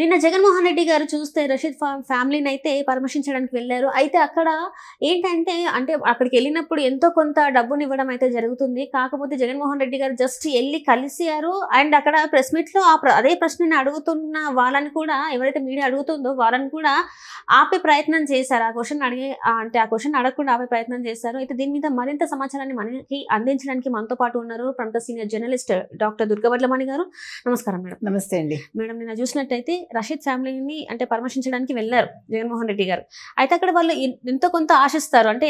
నిన్న జగన్మోహన్ రెడ్డి గారు చూస్తే రషీద్ ఫ్యామిలీని అయితే పరామర్శించడానికి వెళ్ళారు అయితే అక్కడ ఏంటంటే అంటే అక్కడికి వెళ్ళినప్పుడు ఎంతో కొంత డబ్బుని ఇవ్వడం అయితే జరుగుతుంది కాకపోతే జగన్మోహన్ రెడ్డి గారు జస్ట్ వెళ్ళి కలిసారు అండ్ అక్కడ ప్రెస్ మీట్లో ఆ అదే ప్రశ్నని అడుగుతున్న వాళ్ళని కూడా ఎవరైతే మీడియా అడుగుతుందో వాళ్ళని కూడా ఆపే ప్రయత్నం చేశారు ఆ క్వశ్చన్ అడిగే అంటే ఆ క్వశ్చన్ అడగకుండా ఆపే ప్రయత్నం చేశారు అయితే దీని మీద మరింత సమాచారాన్ని మనకి అందించడానికి మనతో పాటు ఉన్నారు ప్రముఖ సీనియర్ జర్నలిస్ట్ డాక్టర్ దుర్గవడ్లమణి గారు నమస్కారం మేడం నమస్తే అండి మేడం నిన్న చూసినట్టయితే రషీద్ ఫ్యామిలీని అంటే పరామర్శించడానికి వెళ్ళారు జగన్మోహన్ రెడ్డి గారు అయితే అక్కడ వాళ్ళు ఎంతో కొంత ఆశిస్తారు అంటే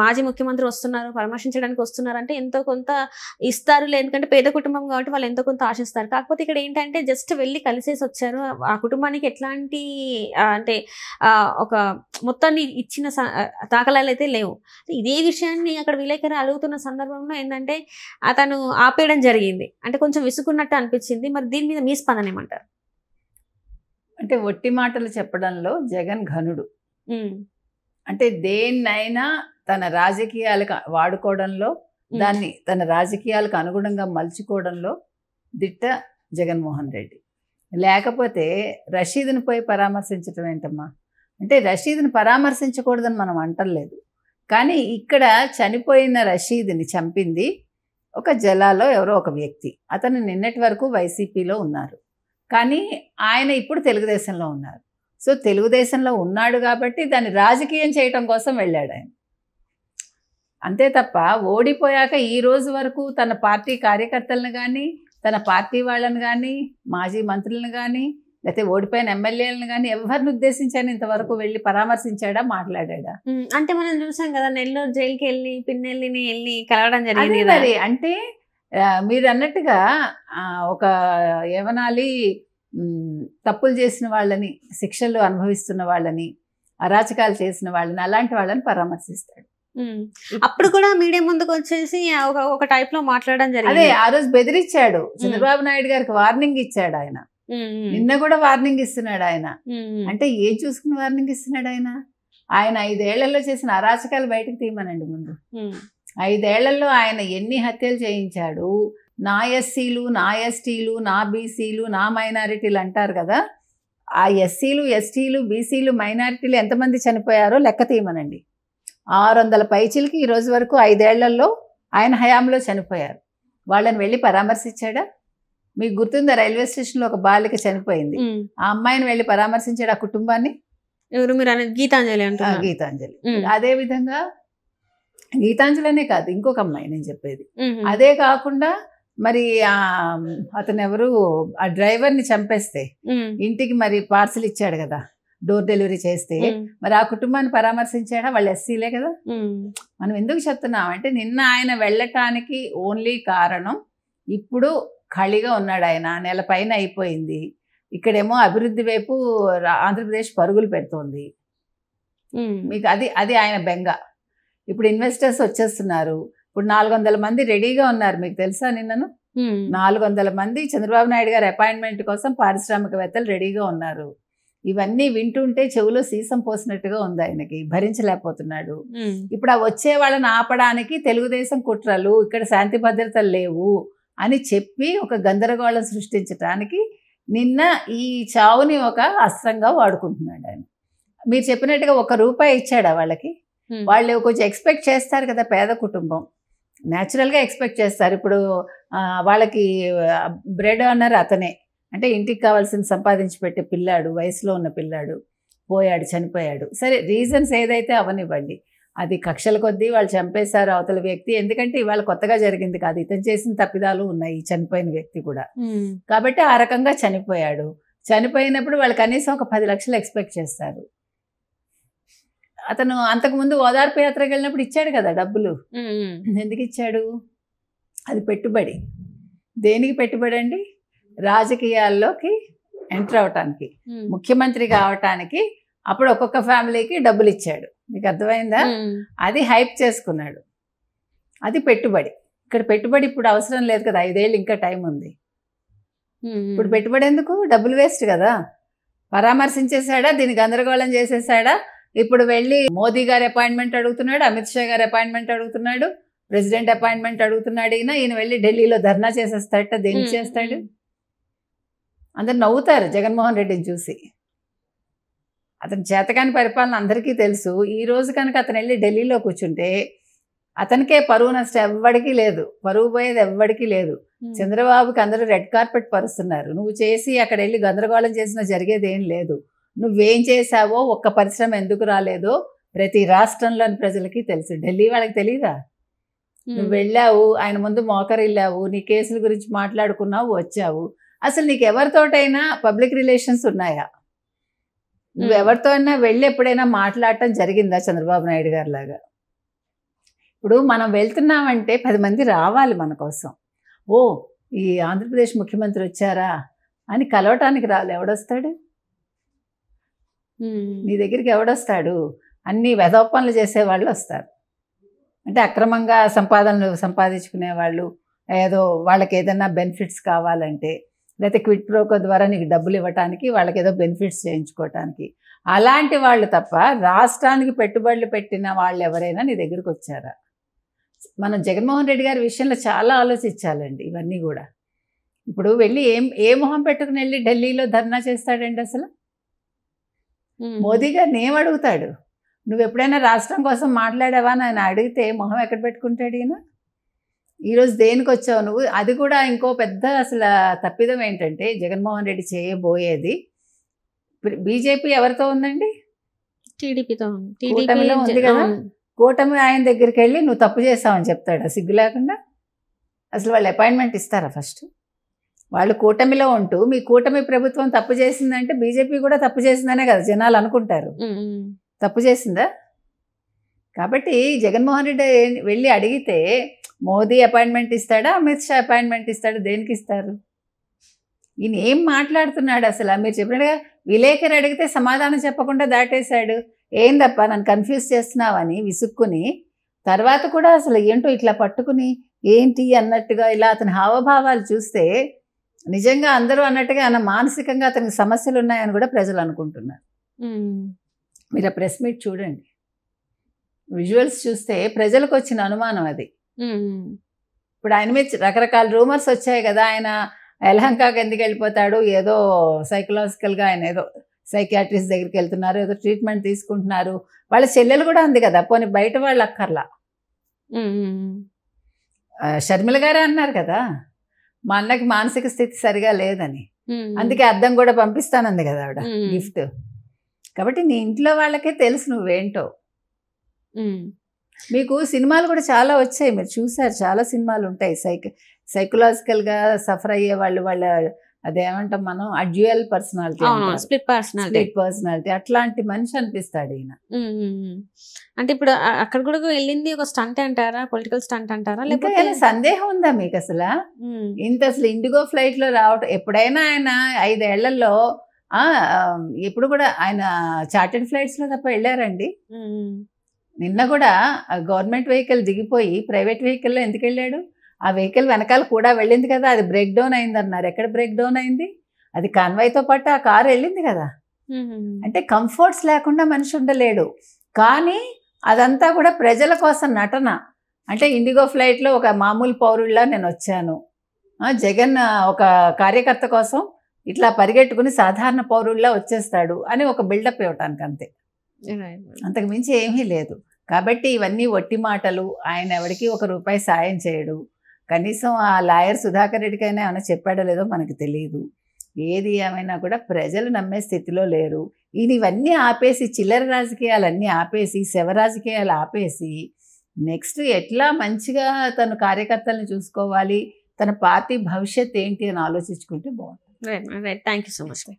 మాజీ ముఖ్యమంత్రి వస్తున్నారు పరామర్శించడానికి వస్తున్నారు అంటే ఎంతో కొంత ఇస్తారు ఎందుకంటే పేద కుటుంబం కాబట్టి వాళ్ళు ఎంతో కొంత ఆశిస్తారు కాకపోతే ఇక్కడ ఏంటంటే జస్ట్ వెళ్ళి కలిసేసి వచ్చారు ఆ కుటుంబానికి ఎట్లాంటి అంటే ఒక మొత్తాన్ని ఇచ్చిన తాకలాలు అయితే లేవు ఇదే విషయాన్ని అక్కడ విలేకరి అడుగుతున్న సందర్భంలో ఏంటంటే అతను ఆపేయడం జరిగింది అంటే కొంచెం విసుకున్నట్టు అనిపించింది మరి దీని మీద మీ స్పందన ఏమంటారు అంటే ఒట్టి మాటలు చెప్పడంలో జగన్ ఘనుడు అంటే దేన్నైనా తన రాజకీయాలకు వాడుకోవడంలో దాన్ని తన రాజకీయాలకు అనుగుణంగా మలుచుకోవడంలో దిట్ట జగన్మోహన్ రెడ్డి లేకపోతే రషీదుని పోయి పరామర్శించడం ఏంటమ్మా అంటే రషీద్ని పరామర్శించకూడదని మనం అంటలేదు కానీ ఇక్కడ చనిపోయిన రషీద్ని చంపింది ఒక జలాలో ఎవరో ఒక వ్యక్తి అతను నిన్నటి వరకు వైసీపీలో ఉన్నారు కానీ ఆయన ఇప్పుడు తెలుగుదేశంలో ఉన్నారు సో తెలుగుదేశంలో ఉన్నాడు కాబట్టి దాన్ని రాజకీయం చేయటం కోసం వెళ్ళాడు ఆయన అంతే తప్ప ఓడిపోయాక ఈ రోజు వరకు తన పార్టీ కార్యకర్తలను కానీ తన పార్టీ వాళ్ళని కానీ మాజీ మంత్రులను కానీ లేకపోతే ఓడిపోయిన ఎమ్మెల్యేలను కానీ ఎవరిని ఉద్దేశించాను ఇంతవరకు వెళ్ళి పరామర్శించాడా మాట్లాడా అంటే మనం చూసాం కదా నెల్లూరు జైలుకి వెళ్ళి పిన్నెల్లిని వెళ్ళి కలవడం జరిగింది అంటే మీరు అన్నట్టుగా ఒక యవనాలి తప్పులు చేసిన వాళ్ళని శిక్షలు అనుభవిస్తున్న వాళ్ళని అరాచకాలు చేసిన వాళ్ళని అలాంటి వాళ్ళని పరామర్శిస్తాడు అప్పుడు కూడా మీడియా ముందుకు వచ్చేసి ఒక టైప్ లో మాట్లాడడం జరిగింది అదే ఆ రోజు బెదిరించాడు చంద్రబాబు నాయుడు గారికి వార్నింగ్ ఇచ్చాడు ఆయన నిన్న కూడా వార్నింగ్ ఇస్తున్నాడు ఆయన అంటే ఏం చూసుకుని వార్నింగ్ ఇస్తున్నాడు ఆయన ఆయన ఐదేళ్లలో చేసిన అరాచకాలు బయటకు తీయమనండి ముందు ఐదేళ్లలో ఆయన ఎన్ని హత్యలు చేయించాడు నా ఎస్సీలు నా ఎస్టీలు నా బీసీలు నా మైనారిటీలు అంటారు కదా ఆ ఎస్సీలు ఎస్టీలు బీసీలు మైనారిటీలు ఎంతమంది చనిపోయారో లెక్క తీయమనండి ఆరు వందల పైచిలకి ఈరోజు వరకు ఐదేళ్లలో ఆయన హయాంలో చనిపోయారు వాళ్ళని వెళ్ళి పరామర్శించాడా మీకు గుర్తుందా రైల్వే స్టేషన్లో ఒక బాలిక చనిపోయింది ఆ అమ్మాయిని వెళ్ళి పరామర్శించాడు ఆ కుటుంబాన్ని ఎవరు మీరు గీతాంజలి అంటారు గీతాంజలి అదే విధంగా గీతాంజలనే కాదు ఇంకొక అమ్మాయి నేను చెప్పేది అదే కాకుండా మరి ఆ అతను ఎవరు ఆ డ్రైవర్ని చంపేస్తే ఇంటికి మరి పార్సిల్ ఇచ్చాడు కదా డోర్ డెలివరీ చేస్తే మరి ఆ కుటుంబాన్ని పరామర్శించాడా వాళ్ళు ఎస్సీలే కదా మనం ఎందుకు చెప్తున్నాం అంటే నిన్న ఆయన వెళ్ళటానికి ఓన్లీ కారణం ఇప్పుడు ఖాళీగా ఉన్నాడు ఆయన నెల పైన అయిపోయింది ఇక్కడేమో అభివృద్ధి వైపు ఆంధ్రప్రదేశ్ పరుగులు పెడుతోంది మీకు అది అది ఆయన బెంగ ఇప్పుడు ఇన్వెస్టర్స్ వచ్చేస్తున్నారు ఇప్పుడు నాలుగు వందల మంది రెడీగా ఉన్నారు మీకు తెలుసా నిన్నను నాలుగు వందల మంది చంద్రబాబు నాయుడు గారి అపాయింట్మెంట్ కోసం పారిశ్రామికవేత్తలు రెడీగా ఉన్నారు ఇవన్నీ వింటుంటే చెవులో సీసం పోసినట్టుగా ఉంది ఆయనకి భరించలేకపోతున్నాడు ఇప్పుడు ఆ వచ్చే వాళ్ళని ఆపడానికి తెలుగుదేశం కుట్రలు ఇక్కడ శాంతి భద్రతలు లేవు అని చెప్పి ఒక గందరగోళం సృష్టించడానికి నిన్న ఈ చావుని ఒక అస్త్రంగా వాడుకుంటున్నాడు ఆయన మీరు చెప్పినట్టుగా ఒక రూపాయి ఇచ్చాడా వాళ్ళకి వాళ్ళు కొంచెం ఎక్స్పెక్ట్ చేస్తారు కదా పేద కుటుంబం న్యాచురల్గా ఎక్స్పెక్ట్ చేస్తారు ఇప్పుడు వాళ్ళకి బ్రెడ్ అన్నారు అతనే అంటే ఇంటికి కావాల్సిన సంపాదించి పెట్టే పిల్లాడు వయసులో ఉన్న పిల్లాడు పోయాడు చనిపోయాడు సరే రీజన్స్ ఏదైతే అవనివ్వండి అది కక్షల కొద్దీ వాళ్ళు చంపేశారు అవతల వ్యక్తి ఎందుకంటే ఇవాళ కొత్తగా జరిగింది కాదు ఇతను చేసిన తప్పిదాలు ఉన్నాయి చనిపోయిన వ్యక్తి కూడా కాబట్టి ఆ రకంగా చనిపోయాడు చనిపోయినప్పుడు వాళ్ళు కనీసం ఒక పది లక్షలు ఎక్స్పెక్ట్ చేస్తారు అతను అంతకుముందు ఓదార్పు యాత్రకు వెళ్ళినప్పుడు ఇచ్చాడు కదా డబ్బులు ఎందుకు ఇచ్చాడు అది పెట్టుబడి దేనికి పెట్టుబడి అండి రాజకీయాల్లోకి ఎంటర్ అవటానికి ముఖ్యమంత్రి కావటానికి అప్పుడు ఒక్కొక్క ఫ్యామిలీకి డబ్బులు ఇచ్చాడు మీకు అర్థమైందా అది హైప్ చేసుకున్నాడు అది పెట్టుబడి ఇక్కడ పెట్టుబడి ఇప్పుడు అవసరం లేదు కదా ఐదేళ్ళు ఇంకా టైం ఉంది ఇప్పుడు పెట్టుబడి ఎందుకు డబ్బులు వేస్ట్ కదా పరామర్శించేశాడా దీని గందరగోళం చేసేసాడా ఇప్పుడు వెళ్ళి మోదీ గారి అపాయింట్మెంట్ అడుగుతున్నాడు అమిత్ షా గారి అపాయింట్మెంట్ అడుగుతున్నాడు ప్రెసిడెంట్ అపాయింట్మెంట్ అడుగుతున్నాడు అయినా ఈయన వెళ్ళి ఢిల్లీలో ధర్నా చేసేస్తాడట చేస్తాడు అందరు నవ్వుతారు జగన్మోహన్ రెడ్డిని చూసి అతను చేతకాని పరిపాలన అందరికీ తెలుసు ఈ రోజు కనుక అతను వెళ్ళి ఢిల్లీలో కూర్చుంటే అతనికే పరువు నష్టం ఎవ్వడికి లేదు పరువు పోయేది ఎవ్వడికి లేదు చంద్రబాబుకి అందరూ రెడ్ కార్పెట్ పరుస్తున్నారు నువ్వు చేసి అక్కడ వెళ్ళి గందరగోళం చేసినా జరిగేది ఏం లేదు నువ్వేం చేశావో ఒక్క పరిశ్రమ ఎందుకు రాలేదో ప్రతి రాష్ట్రంలోని ప్రజలకి తెలుసు ఢిల్లీ వాళ్ళకి తెలియదా నువ్వు వెళ్ళావు ఆయన ముందు మోకరిల్లావు నీ కేసుల గురించి మాట్లాడుకున్నావు వచ్చావు అసలు నీకు ఎవరితోటైనా పబ్లిక్ రిలేషన్స్ ఉన్నాయా నువ్వు ఎవరితో అయినా వెళ్ళి ఎప్పుడైనా మాట్లాడటం జరిగిందా చంద్రబాబు నాయుడు గారి లాగా ఇప్పుడు మనం వెళ్తున్నామంటే పది మంది రావాలి మన కోసం ఓ ఈ ఆంధ్రప్రదేశ్ ముఖ్యమంత్రి వచ్చారా అని కలవటానికి రావాలి ఎవడొస్తాడు నీ దగ్గరికి ఎవడొస్తాడు అన్ని వెధవ చేసే వాళ్ళు వస్తారు అంటే అక్రమంగా సంపాదనలు సంపాదించుకునే వాళ్ళు ఏదో వాళ్ళకి ఏదైనా బెనిఫిట్స్ కావాలంటే లేకపోతే క్విట్ ప్రోకో ద్వారా నీకు డబ్బులు ఇవ్వటానికి వాళ్ళకి ఏదో బెనిఫిట్స్ చేయించుకోవటానికి అలాంటి వాళ్ళు తప్ప రాష్ట్రానికి పెట్టుబడులు పెట్టిన వాళ్ళు ఎవరైనా నీ దగ్గరికి వచ్చారా మనం జగన్మోహన్ రెడ్డి గారి విషయంలో చాలా ఆలోచించాలండి ఇవన్నీ కూడా ఇప్పుడు వెళ్ళి ఏం ఏ మొహం పెట్టుకుని వెళ్ళి ఢిల్లీలో ధర్నా చేస్తాడండి అసలు మోదీ గారిని ఏమడుగుతాడు అడుగుతాడు నువ్వు ఎప్పుడైనా రాష్ట్రం కోసం మాట్లాడావా అని ఆయన అడిగితే మొహం ఎక్కడ పెట్టుకుంటాడు ఈయన ఈరోజు దేనికి వచ్చావు నువ్వు అది కూడా ఇంకో పెద్ద అసలు తప్పిదం ఏంటంటే జగన్మోహన్ రెడ్డి చేయబోయేది బీజేపీ ఎవరితో ఉందండి టీడీపీతో టీడీపీలో ఉంది కదా కూటమి ఆయన దగ్గరికి వెళ్ళి నువ్వు తప్పు చేస్తావని చెప్తాడా సిగ్గు లేకుండా అసలు వాళ్ళు అపాయింట్మెంట్ ఇస్తారా ఫస్ట్ వాళ్ళు కూటమిలో ఉంటూ మీ కూటమి ప్రభుత్వం తప్పు చేసిందంటే బీజేపీ కూడా తప్పు చేసిందనే కదా జనాలు అనుకుంటారు తప్పు చేసిందా కాబట్టి జగన్మోహన్ రెడ్డి వెళ్ళి అడిగితే మోదీ అపాయింట్మెంట్ ఇస్తాడా అమిత్ షా అపాయింట్మెంట్ ఇస్తాడా దేనికి ఇస్తారు ఈయన ఏం మాట్లాడుతున్నాడు అసలు మీరు చెప్పినట్టుగా విలేకరి అడిగితే సమాధానం చెప్పకుండా దాటేశాడు ఏందప్ప నన్ను కన్ఫ్యూజ్ చేస్తున్నావని విసుక్కుని తర్వాత కూడా అసలు ఏంటో ఇట్లా పట్టుకుని ఏంటి అన్నట్టుగా ఇలా అతని హావభావాలు చూస్తే నిజంగా అందరూ అన్నట్టుగా ఆయన మానసికంగా అతనికి సమస్యలు ఉన్నాయని కూడా ప్రజలు అనుకుంటున్నారు మీరు ఆ ప్రెస్ మీట్ చూడండి విజువల్స్ చూస్తే ప్రజలకు వచ్చిన అనుమానం అది ఇప్పుడు ఆయన మీద రకరకాల రూమర్స్ వచ్చాయి కదా ఆయన ఎలహంకాకి ఎందుకు వెళ్ళిపోతాడు ఏదో సైకలాజికల్గా ఆయన ఏదో సైకియాట్రిస్ట్ దగ్గరికి వెళ్తున్నారు ఏదో ట్రీట్మెంట్ తీసుకుంటున్నారు వాళ్ళ చెల్లెలు కూడా ఉంది కదా పోనీ బయట వాళ్ళు అక్కర్లా షర్మిల గారే అన్నారు కదా మా అన్నకి మానసిక స్థితి సరిగా లేదని అందుకే అర్థం కూడా పంపిస్తానంది కదా ఆవిడ గిఫ్ట్ కాబట్టి నీ ఇంట్లో వాళ్ళకే తెలుసు నువ్వేంటో మీకు సినిమాలు కూడా చాలా వచ్చాయి మీరు చూసారు చాలా సినిమాలు ఉంటాయి సైక్ సైకలాజికల్గా సఫర్ అయ్యే వాళ్ళు వాళ్ళ అదేమంటాం మనం అడ్యుయల్ పర్సనాలిటీ పర్సనాలిటీ అట్లాంటి మనిషి అనిపిస్తాడు ఈయన అంటే ఇప్పుడు అక్కడ కూడా వెళ్ళింది ఒక స్టంట్ అంటారా పొలిటికల్ స్టంట్ అంటారా లేకపోతే సందేహం ఉందా మీకు అసలు ఇంత అసలు ఇండిగో ఫ్లైట్ లో రావటం ఎప్పుడైనా ఆయన ఐదేళ్లలో ఎప్పుడు కూడా ఆయన చార్టెడ్ ఫ్లైట్స్ లో తప్ప వెళ్ళారండి నిన్న కూడా గవర్నమెంట్ వెహికల్ దిగిపోయి ప్రైవేట్ వెహికల్లో ఎందుకు వెళ్ళాడు ఆ వెహికల్ వెనకాల కూడా వెళ్ళింది కదా అది బ్రేక్ డౌన్ అయింది అన్నారు ఎక్కడ బ్రేక్ డౌన్ అయింది అది కాన్వాయ్తో పాటు ఆ కారు వెళ్ళింది కదా అంటే కంఫర్ట్స్ లేకుండా మనిషి ఉండలేడు కానీ అదంతా కూడా ప్రజల కోసం నటన అంటే ఇండిగో ఫ్లైట్లో ఒక మామూలు పౌరుల్లా నేను వచ్చాను జగన్ ఒక కార్యకర్త కోసం ఇట్లా పరిగెట్టుకుని సాధారణ పౌరుల్లా వచ్చేస్తాడు అని ఒక బిల్డప్ ఇవ్వటానికి అంతే అంతకు మించి ఏమీ లేదు కాబట్టి ఇవన్నీ ఒట్టి మాటలు ఆయన ఎవరికి ఒక రూపాయి సాయం చేయడు కనీసం ఆ లాయర్ సుధాకర్ రెడ్డికైనా ఏమైనా చెప్పాడో లేదో మనకు తెలియదు ఏది ఏమైనా కూడా ప్రజలు నమ్మే స్థితిలో లేరు ఇది ఇవన్నీ ఆపేసి చిల్లర రాజకీయాలన్నీ ఆపేసి శవ రాజకీయాలు ఆపేసి నెక్స్ట్ ఎట్లా మంచిగా తను కార్యకర్తలను చూసుకోవాలి తన పార్టీ భవిష్యత్ ఏంటి అని ఆలోచించుకుంటే బాగుంటుంది థ్యాంక్ యూ సో మచ్